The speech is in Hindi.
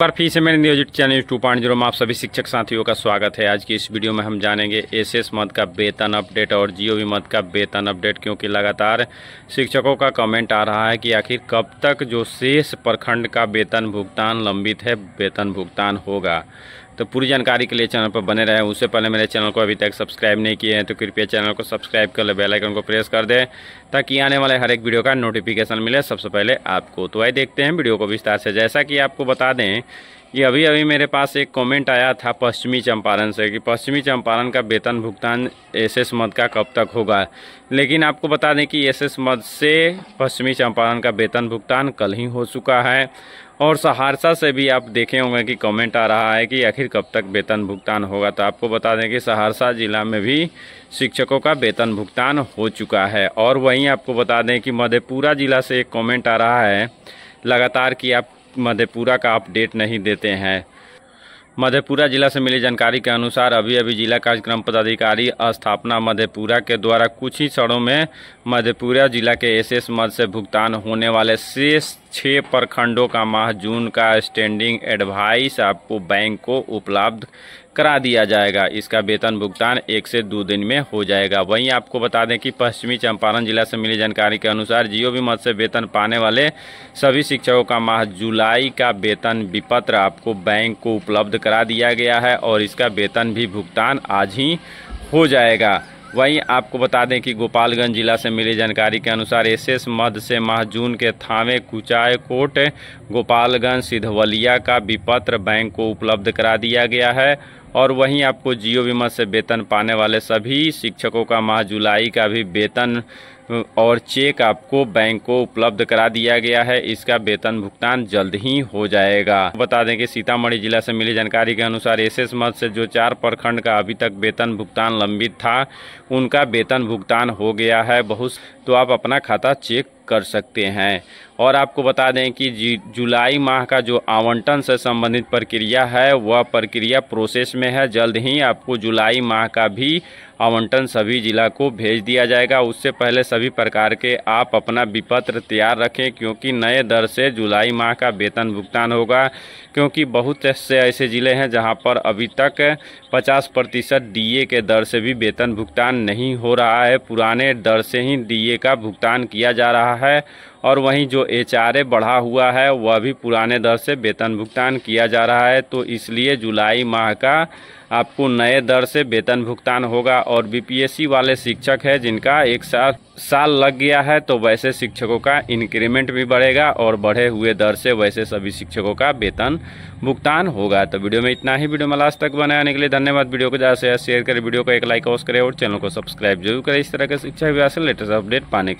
पर फिर से मेरे news channel two point zero में आप सभी शिक्षक साथियों का स्वागत है आज की इस वीडियो में हम जानेंगे एस एस मद का वेतन अपडेट और जियो वी मद का वेतन अपडेट क्योंकि लगातार शिक्षकों का कमेंट आ रहा है कि आखिर कब तक जो शेष प्रखंड का वेतन भुगतान लंबित है वेतन भुगतान होगा तो पूरी जानकारी के लिए चैनल पर बने रहें उससे पहले मेरे चैनल को अभी तक सब्सक्राइब नहीं किए हैं तो कृपया चैनल को सब्सक्राइब कर ले बेल आइकन को प्रेस कर दें ताकि आने वाले हर एक वीडियो का नोटिफिकेशन मिले सबसे पहले आपको तो आई देखते हैं वीडियो को विस्तार से जैसा कि आपको बता दें ये अभी अभी मेरे पास एक कमेंट आया था पश्चिमी चंपारण से कि पश्चिमी चंपारण का वेतन भुगतान एसएस मद का कब तक होगा लेकिन आपको बता दें कि एसएस मद से पश्चिमी चंपारण का वेतन भुगतान कल ही हो चुका है और सहरसा से भी आप देखे होंगे कि कमेंट आ रहा है कि आखिर कब तक वेतन भुगतान होगा तो आपको बता दें कि सहरसा ज़िला में भी शिक्षकों का वेतन भुगतान हो चुका है और वहीं आपको बता दें कि मधेपुरा ज़िला से एक कॉमेंट आ रहा है लगातार कि आप मधेपुरा का अपडेट नहीं देते हैं मधेपुरा जिला से मिली जानकारी के अनुसार अभी अभी जिला कार्यक्रम पदाधिकारी स्थापना मधेपुरा के द्वारा कुछ ही क्षणों में मधेपुरा जिला के एसएस मद से भुगतान होने वाले शेष छः प्रखंडों का माह जून का स्टैंडिंग एडवाइस आपको बैंक को उपलब्ध करा दिया जाएगा इसका वेतन भुगतान एक से दो दिन में हो जाएगा वहीं आपको बता दें कि पश्चिमी चंपारण जिला से मिली जानकारी के अनुसार जियो भी मत से वेतन पाने वाले सभी शिक्षकों का माह जुलाई का वेतन विपत्र आपको बैंक को उपलब्ध करा दिया गया है और इसका वेतन भी भुगतान आज ही हो जाएगा वहीं आपको बता दें कि गोपालगंज जिला से मिली जानकारी के अनुसार एसएस मद से माह जून के थावे कुचायकोट गोपालगंज सिधवलिया का विपत्र बैंक को उपलब्ध करा दिया गया है और वहीं आपको जियो बीमा से वेतन पाने वाले सभी शिक्षकों का माह जुलाई का भी वेतन और चेक आपको बैंक को उपलब्ध करा दिया गया है इसका वेतन भुगतान जल्द ही हो जाएगा बता दें कि सीतामढ़ी जिला से मिली जानकारी के अनुसार एस एस मद से जो चार प्रखंड का अभी तक वेतन भुगतान लंबित था उनका वेतन भुगतान हो गया है बहुत तो आप अपना खाता चेक कर सकते हैं और आपको बता दें कि जुलाई माह का जो आवंटन से संबंधित प्रक्रिया है वह प्रक्रिया प्रोसेस में है जल्द ही आपको जुलाई माह का भी आवंटन सभी जिला को भेज दिया जाएगा उससे पहले सभी प्रकार के आप अपना विपत्र तैयार रखें क्योंकि नए दर से जुलाई माह का वेतन भुगतान होगा क्योंकि बहुत से ऐसे ज़िले हैं जहां पर अभी तक 50 प्रतिशत डी के दर से भी वेतन भुगतान नहीं हो रहा है पुराने दर से ही डी का भुगतान किया जा रहा है और वहीं जो एच बढ़ा हुआ है वह भी पुराने दर से वेतन भुगतान किया जा रहा है तो इसलिए जुलाई माह का आपको नए दर से वेतन भुगतान होगा और बीपीएससी वाले शिक्षक है जिनका एक साल साल लग गया है तो वैसे शिक्षकों का इंक्रीमेंट भी बढ़ेगा और बढ़े हुए दर से वैसे सभी शिक्षकों का वेतन भुगतान होगा तो वीडियो में इतना ही वीडियो में लास्ट तक बनाने के लिए धन्यवाद वीडियो को ज़्यादा से ज़्यादा शेयर करें वीडियो को एक लाइक अवश्य करें और चैनल को सब्सक्राइब जरूर करें इस तरह के शिक्षा विभाग से लेटेस्ट अपडेट पाने के